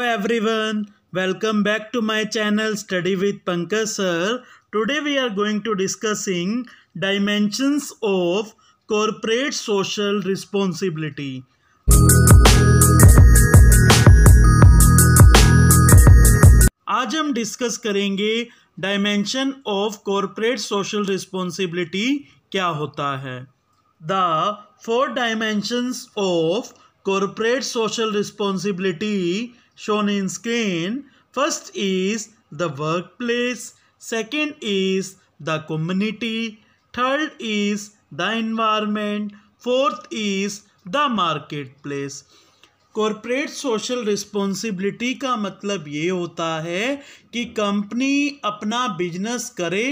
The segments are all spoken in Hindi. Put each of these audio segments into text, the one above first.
Hello everyone, welcome back to my channel Study with Pankaj sir. Today we are going to discussing dimensions of corporate social responsibility. आज हम डिस्कस करेंगे dimension of corporate social responsibility क्या होता है the four dimensions of corporate social responsibility shown in screen. First is the workplace, second is the community, third is the environment, fourth is the market place corporate social responsibility का मतलब ये होता है कि कंपनी अपना बिजनेस करे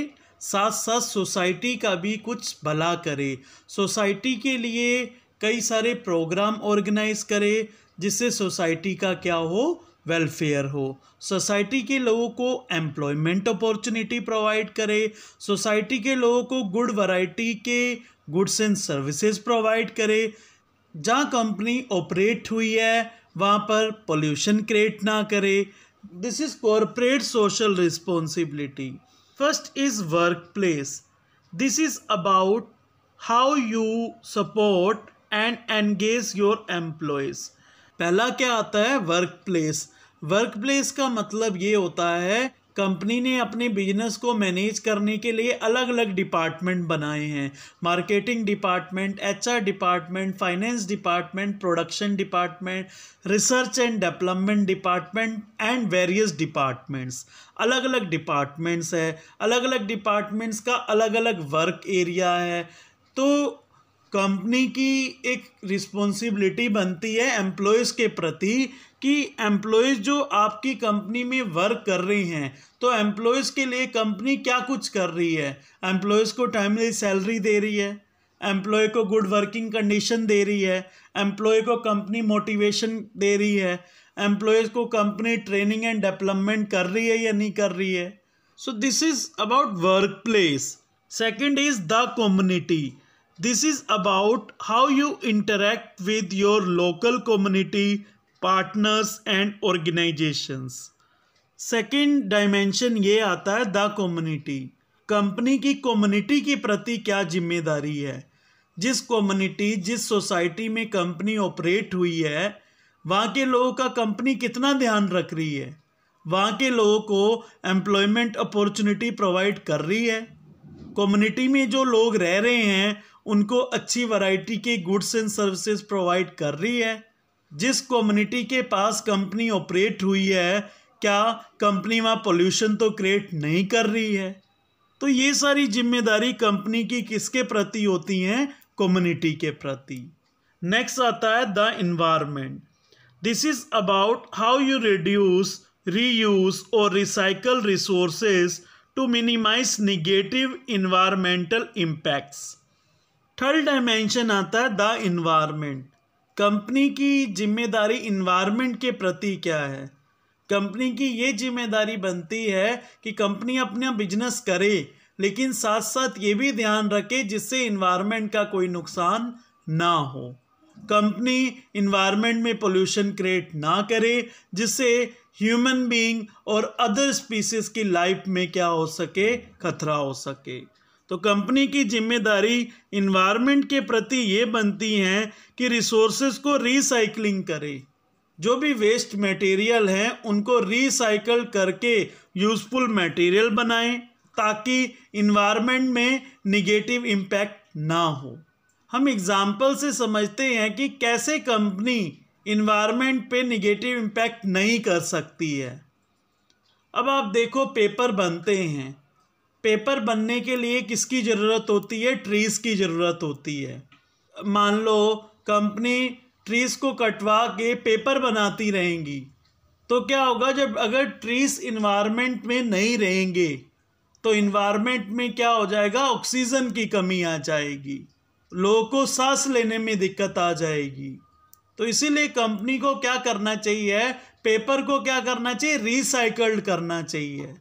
साथ साथ सोसाइटी का भी कुछ भला करे सोसाइटी के लिए कई सारे प्रोग्राम ऑर्गेनाइज करे जिससे सोसाइटी का क्या हो वेलफेयर हो सोसाइटी के लोगों को एम्प्लॉयमेंट अपॉर्चुनिटी प्रोवाइड करे सोसाइटी के लोगों को गुड वैरायटी के गुड्स एंड सर्विसेज प्रोवाइड करे जहाँ कंपनी ऑपरेट हुई है वहाँ पर पोल्यूशन क्रिएट ना करे this is corporate social responsibility first is work place this is about how you support and engage your employees पहला क्या आता है वर्क प्लेस वर्क प्लेस का मतलब ये होता है कंपनी ने अपने बिजनेस को मैनेज करने के लिए अलग अलग डिपार्टमेंट बनाए हैं marketing department HR department finance department production department research and development department and various departments अलग अलग डिपार्टमेंट्स है अलग अलग डिपार्टमेंट्स का अलग अलग वर्क एरिया है तो कंपनी की एक रिस्पॉन्सिबिलिटी बनती है एम्प्लॉयज़ के प्रति कि एम्प्लॉयज़ जो आपकी कंपनी में वर्क कर रही हैं तो एम्प्लॉयज़ के लिए कंपनी क्या कुछ कर रही है एम्प्लॉयज़ को टाइमली सैलरी दे रही है एम्प्लॉय को गुड वर्किंग कंडीशन दे रही है एम्प्लॉय को कंपनी मोटिवेशन दे रही है एम्प्लॉयज़ को कंपनी ट्रेनिंग एंड डेवलपमेंट कर रही है या नहीं कर रही है so this is about work place second is the community this is about how you interact with your local community partners and organisations second dimension ये आता है द कम्युनिटी कंपनी की कम्युनिटी के प्रति क्या जिम्मेदारी है जिस कम्युनिटी जिस सोसाइटी में कंपनी ऑपरेट हुई है वहाँ के लोगों का कंपनी कितना ध्यान रख रही है वहाँ के लोगों को एम्प्लॉयमेंट अपॉर्चुनिटी प्रोवाइड कर रही है कम्युनिटी में जो लोग रह रहे हैं उनको अच्छी वैरायटी के गुड्स एंड सर्विसेज प्रोवाइड कर रही है जिस कम्युनिटी के पास कंपनी ऑपरेट हुई है क्या कंपनी वहाँ पोल्यूशन तो क्रिएट नहीं कर रही है तो ये सारी जिम्मेदारी कंपनी की किसके प्रति होती हैं कम्युनिटी के प्रति नेक्स्ट आता है the environment this is about how you reduce reuse और recycle resources to minimise negative environmental impacts third dimension आता है द इन्वायरमेंट कंपनी की जिम्मेदारी इन्वायरमेंट के प्रति क्या है कंपनी की ये जिम्मेदारी बनती है कि कंपनी अपना बिजनेस करे लेकिन साथ साथ ये भी ध्यान रखे जिससे इन्वायरमेंट का कोई नुकसान ना हो कंपनी इन्वायरमेंट में पोल्यूशन क्रिएट ना करे जिससे ह्यूमन बीइंग और अदर स्पीसीज की लाइफ में क्या हो सके खतरा हो सके तो कंपनी की जिम्मेदारी इन्वायरमेंट के प्रति ये बनती है कि रिसोर्सेज को रिसाइकलिंग करे जो भी वेस्ट मटेरियल हैं उनको रिसाइकल करके यूज़फुल मटेरियल बनाएं ताकि इन्वायरमेंट में निगेटिव इम्पैक्ट ना हो हम एग्ज़ाम्पल से समझते हैं कि कैसे कंपनी इन्वायरमेंट पे निगेटिव इम्पैक्ट नहीं कर सकती है अब आप देखो पेपर बनते हैं पेपर बनने के लिए किसकी ज़रूरत होती है ट्रीज़ की ज़रूरत होती है मान लो कंपनी ट्रीज़ को कटवा के पेपर बनाती रहेंगी तो क्या होगा जब अगर ट्रीज़ इन्वायरमेंट में नहीं रहेंगे तो इन्वायरमेंट में क्या हो जाएगा ऑक्सीजन की कमी आ जाएगी लोगों को सांस लेने में दिक्कत आ जाएगी तो इसीलिए कंपनी को क्या करना चाहिए पेपर को क्या करना चाहिए रिसाइकल्ड करना चाहिए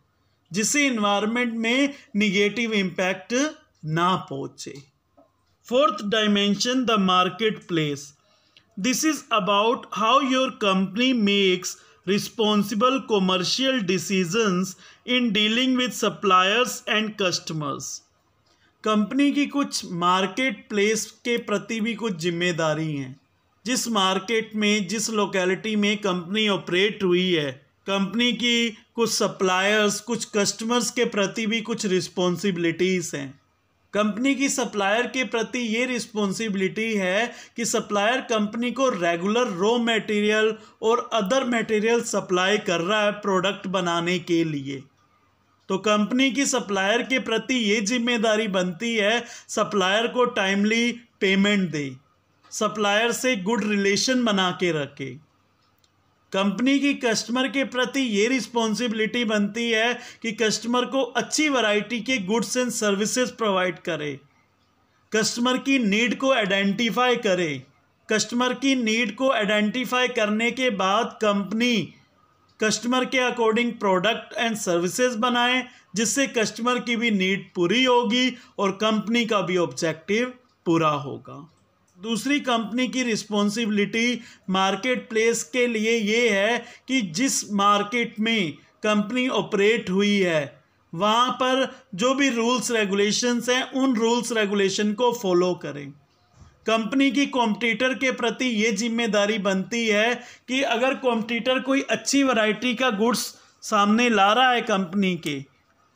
जिससे इन्वायरमेंट में निगेटिव इम्पैक्ट ना पहुंचे fourth dimension the market place this is about how your company makes responsible commercial decisions in dealing with suppliers and customers company की कुछ मार्केट प्लेस के प्रति भी कुछ जिम्मेदारी हैं जिस मार्केट में जिस लोकेलिटी में कंपनी ऑपरेट हुई है कंपनी की कुछ सप्लायर्स कुछ कस्टमर्स के प्रति भी कुछ रिस्पॉन्सिबिलिटीज़ हैं कंपनी की सप्लायर के प्रति ये रिस्पॉन्सिबिलिटी है कि सप्लायर कंपनी को रेगुलर रॉ मटेरियल और अदर मटेरियल सप्लाई कर रहा है प्रोडक्ट बनाने के लिए तो कंपनी की सप्लायर के प्रति ये जिम्मेदारी बनती है सप्लायर को टाइमली पेमेंट दे सप्लायर से गुड रिलेशन बना के रखे कंपनी की कस्टमर के प्रति ये रिस्पॉन्सिबिलिटी बनती है कि कस्टमर को अच्छी वैरायटी के गुड्स एंड सर्विसेज प्रोवाइड करे कस्टमर की नीड को आइडेंटिफाई करे कस्टमर की नीड को आइडेंटिफाई करने के बाद कंपनी कस्टमर के अकॉर्डिंग प्रोडक्ट एंड सर्विसेज बनाए जिससे कस्टमर की भी नीड पूरी होगी और कंपनी का भी ऑब्जेक्टिव पूरा होगा दूसरी कंपनी की रिस्पॉन्सिबिलिटी मार्केट प्लेस के लिए ये है कि जिस मार्केट में कंपनी ऑपरेट हुई है वहाँ पर जो भी रूल्स रेगुलेशंस हैं उन रूल्स रेगुलेशन को फॉलो करें कंपनी की कॉम्पिटिटर के प्रति ये जिम्मेदारी बनती है कि अगर कॉम्पिटिटर कोई अच्छी वैरायटी का गुड्स सामने ला रहा है कंपनी के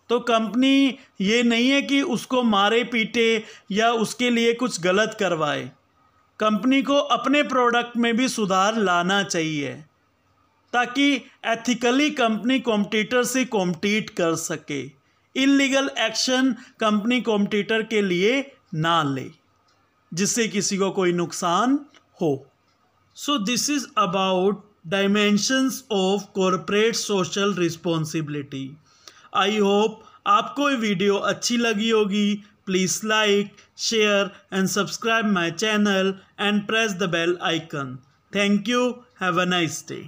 तो कंपनी ये नहीं है कि उसको मारे पीटे या उसके लिए कुछ गलत करवाए कंपनी को अपने प्रोडक्ट में भी सुधार लाना चाहिए ताकि एथिकली कंपनी कॉम्पिटिटर से कॉम्पीट कर सके इलीगल एक्शन कंपनी कॉम्पिटिटर के लिए ना ले जिससे किसी को कोई नुकसान हो so this is about dimensions of corporate social responsibility I hope आपको ये वीडियो अच्छी लगी होगी Please like, share and subscribe my channel and press the bell icon. Thank you. Have a nice day.